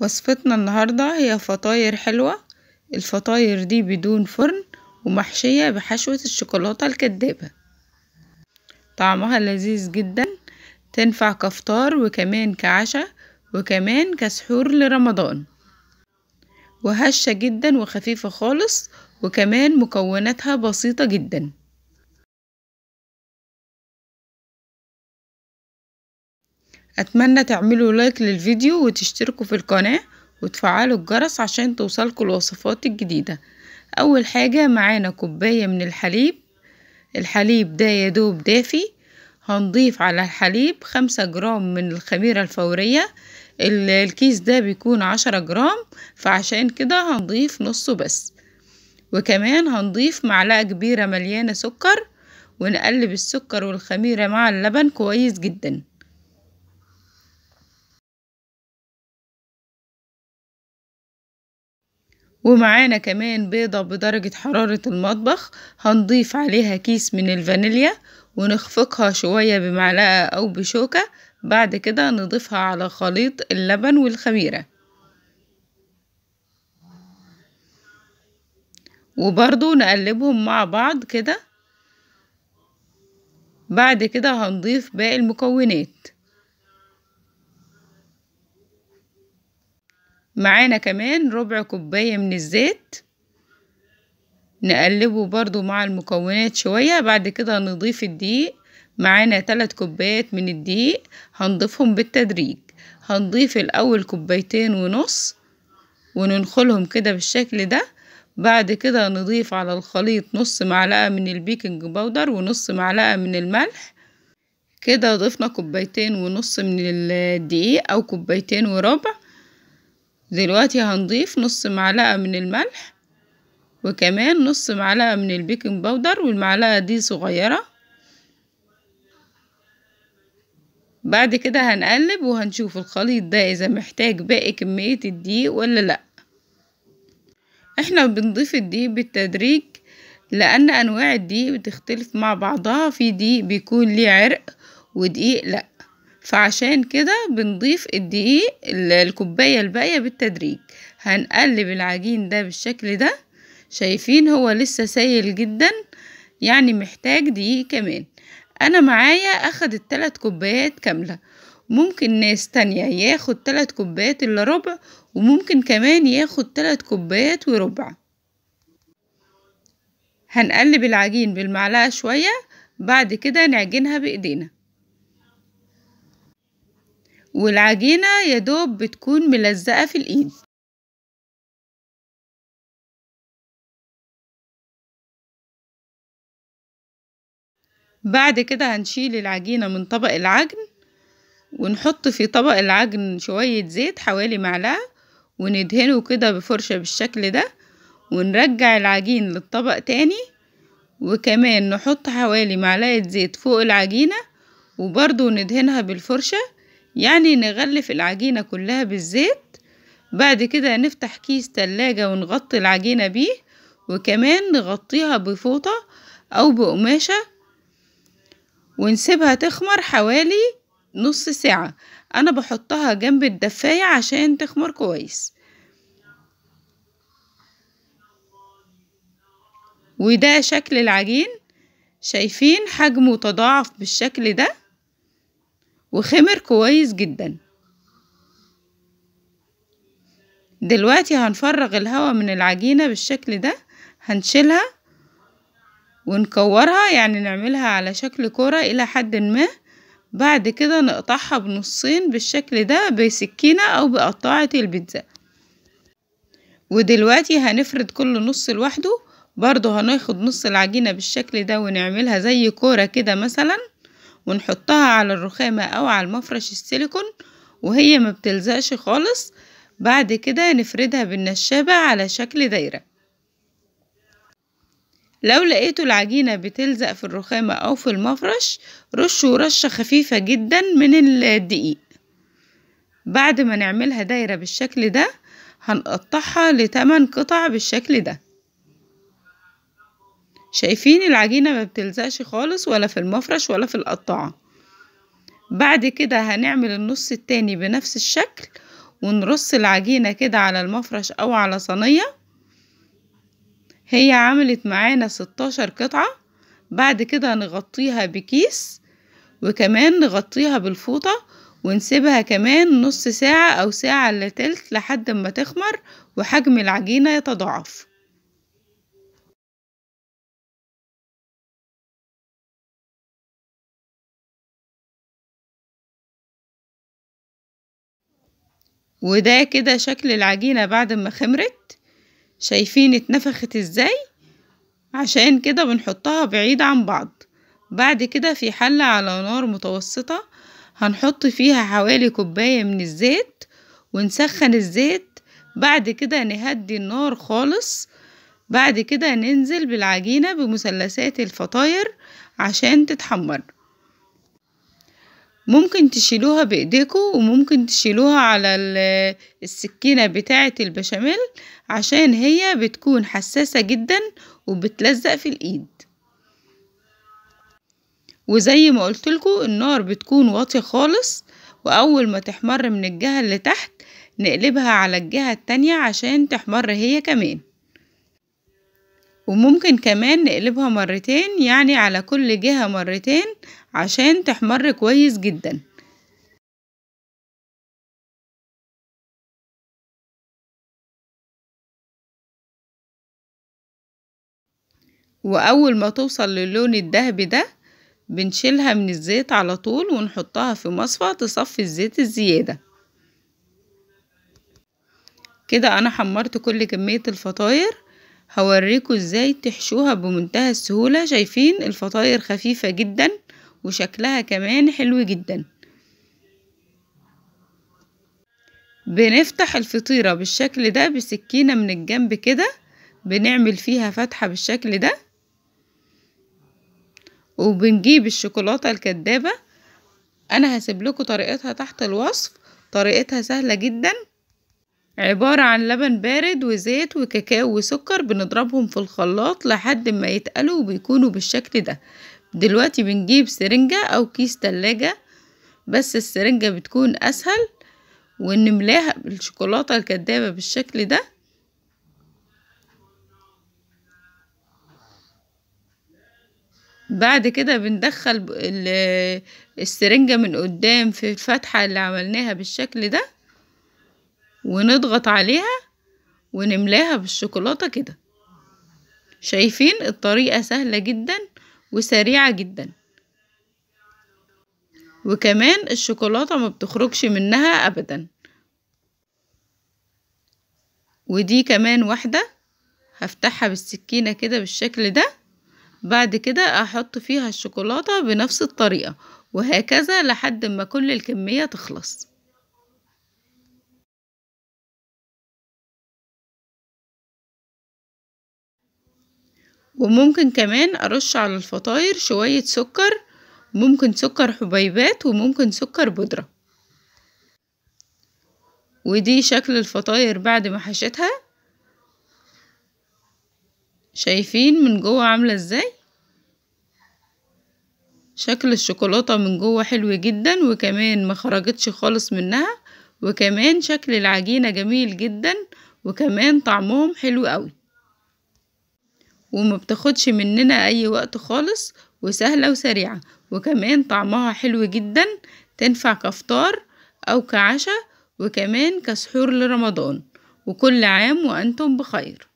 وصفتنا النهاردة هي فطاير حلوة الفطاير دي بدون فرن ومحشية بحشوة الشوكولاتة الكدابة طعمها لذيذ جدا تنفع كفطار وكمان كعشاء وكمان كسحور لرمضان وهشة جدا وخفيفة خالص وكمان مكوناتها بسيطة جدا اتمنى تعملوا لايك للفيديو وتشتركوا في القناة وتفعلوا الجرس عشان توصلكوا الوصفات الجديدة اول حاجة معانا كوباية من الحليب الحليب ده يدوب دافي هنضيف على الحليب خمسة جرام من الخميرة الفورية الكيس ده بيكون عشرة جرام فعشان كده هنضيف نصه بس وكمان هنضيف معلقة كبيرة مليانة سكر ونقلب السكر والخميرة مع اللبن كويس جداً ومعانا كمان بيضة بدرجة حرارة المطبخ هنضيف عليها كيس من الفانيليا ونخفقها شوية بمعلقة أو بشوكة بعد كده نضيفها على خليط اللبن والخميرة وبرضو نقلبهم مع بعض كده بعد كده هنضيف باقي المكونات معانا كمان ربع كوباية من الزيت نقلبه برضو مع المكونات شوية بعد كده نضيف الدقيق معانا تلات كوبايات من الدقيق هنضيفهم بالتدريج هنضيف الأول كوبايتين ونص وننخلهم كده بالشكل ده بعد كده نضيف على الخليط نص معلقة من البيكنج باودر ونص معلقة من الملح كده ضفنا كوبايتين ونص من الدقيق أو كوبايتين وربع دلوقتي هنضيف نص معلقة من الملح وكمان نص معلقة من البيكنج باودر والمعلقة دي صغيرة بعد كده هنقلب وهنشوف الخليط ده إذا محتاج باقي كمية الدقيق ولا لأ احنا بنضيف الدقيق بالتدريج لأن أنواع الدقيق بتختلف مع بعضها في دقيق بيكون ليه عرق ودقيق لأ فعشان كده بنضيف الدقيق الكوباية الباقية بالتدريج هنقلب العجين ده بالشكل ده شايفين هو لسه سايل جدا يعني محتاج دقيق كمان انا معايا اخد التلات كوبايات كاملة ممكن ناس تانية ياخد تلات كوبايات الا ربع وممكن كمان ياخد تلات كوبايات وربع هنقلب العجين بالمعلقة شوية بعد كده نعجنها بايدينا والعجينة يدوب بتكون ملزقة في الإيد بعد كده هنشيل العجينة من طبق العجن ونحط في طبق العجن شوية زيت حوالي معلقة وندهنه كده بفرشة بالشكل ده ونرجع العجين للطبق تاني وكمان نحط حوالي معلقة زيت فوق العجينة وبرضو ندهنها بالفرشة يعني نغلف العجينة كلها بالزيت بعد كده نفتح كيس تلاجة ونغطي العجينة بيه وكمان نغطيها بفوطة أو بقماشة ونسيبها تخمر حوالي نص ساعة أنا بحطها جنب الدفاية عشان تخمر كويس وده شكل العجين شايفين حجمه تضاعف بالشكل ده وخمر كويس جدا دلوقتي هنفرغ الهواء من العجينة بالشكل ده هنشيلها ونكورها يعني نعملها على شكل كرة إلى حد ما بعد كده نقطعها بنصين بالشكل ده بسكينة أو بقطاعة البيتزا ودلوقتي هنفرد كل نص لوحده برضو هناخد نص العجينة بالشكل ده ونعملها زي كورة كده مثلا ونحطها على الرخامة أو على المفرش السيليكون وهي ما بتلزقش خالص بعد كده نفردها بالنشابة على شكل دايرة لو لقيتوا العجينة بتلزق في الرخامة أو في المفرش رشوا رشة خفيفة جدا من الدقيق بعد ما نعملها دايرة بالشكل ده هنقطعها لتمن قطع بالشكل ده شايفين العجينة ما بتلزقش خالص ولا في المفرش ولا في القطاعة بعد كده هنعمل النص التاني بنفس الشكل ونرص العجينة كده على المفرش او على صينية هي عملت معانا 16 قطعة بعد كده نغطيها بكيس وكمان نغطيها بالفوطة ونسيبها كمان نص ساعة او ساعة الا تلت لحد ما تخمر وحجم العجينة يتضاعف وده كده شكل العجينة بعد ما خمرت شايفين اتنفخت ازاي عشان كده بنحطها بعيد عن بعض بعد كده في حلة على نار متوسطة هنحط فيها حوالي كوباية من الزيت ونسخن الزيت بعد كده نهدي النار خالص بعد كده ننزل بالعجينة بمثلثات الفطاير عشان تتحمر ممكن تشيلوها بايديكو وممكن تشيلوها على السكينة بتاعة البشاميل عشان هي بتكون حساسة جدا وبتلزق في الايد وزي ما قلتلكوا النار بتكون واطية خالص واول ما تحمر من الجهة اللي تحت نقلبها على الجهة التانية عشان تحمر هي كمان وممكن كمان نقلبها مرتين يعني على كل جهة مرتين عشان تحمر كويس جدا وأول ما توصل للون الذهبي ده بنشيلها من الزيت على طول ونحطها في مصفى تصفي الزيت الزيادة كده أنا حمرت كل كمية الفطاير هوريكوا ازاي تحشوها بمنتهى السهولة شايفين الفطاير خفيفة جدا وشكلها كمان حلو جدا بنفتح الفطيرة بالشكل ده بسكينة من الجنب كده بنعمل فيها فتحة بالشكل ده وبنجيب الشوكولاتة الكدابة انا هسيب لكم طريقتها تحت الوصف طريقتها سهلة جدا عبارة عن لبن بارد وزيت وكاكاو وسكر بنضربهم في الخلاط لحد ما يتقلوا وبيكونوا بالشكل ده دلوقتي بنجيب سرنجة أو كيس تلاجة بس السرنجة بتكون أسهل ونملاها بالشوكولاتة الكدابة بالشكل ده بعد كده بندخل السرنجة من قدام في الفتحة اللي عملناها بالشكل ده ونضغط عليها ونملاها بالشوكولاتة كده شايفين الطريقة سهلة جدا وسريعة جدا وكمان الشوكولاتة ما بتخرجش منها أبدا ودي كمان واحدة هفتحها بالسكينة كده بالشكل ده بعد كده أحط فيها الشوكولاتة بنفس الطريقة وهكذا لحد ما كل الكمية تخلص وممكن كمان أرش على الفطاير شوية سكر ممكن سكر حبيبات وممكن سكر بودرة ودي شكل الفطاير بعد ما حشيتها شايفين من جوه عاملة ازاي شكل الشوكولاتة من جوه حلو جدا وكمان ما خرجتش خالص منها وكمان شكل العجينة جميل جدا وكمان طعمهم حلو قوي وما بتاخدش مننا اي وقت خالص وسهلة وسريعة وكمان طعمها حلو جدا تنفع كفطار او كعشاء وكمان كسحور لرمضان وكل عام وانتم بخير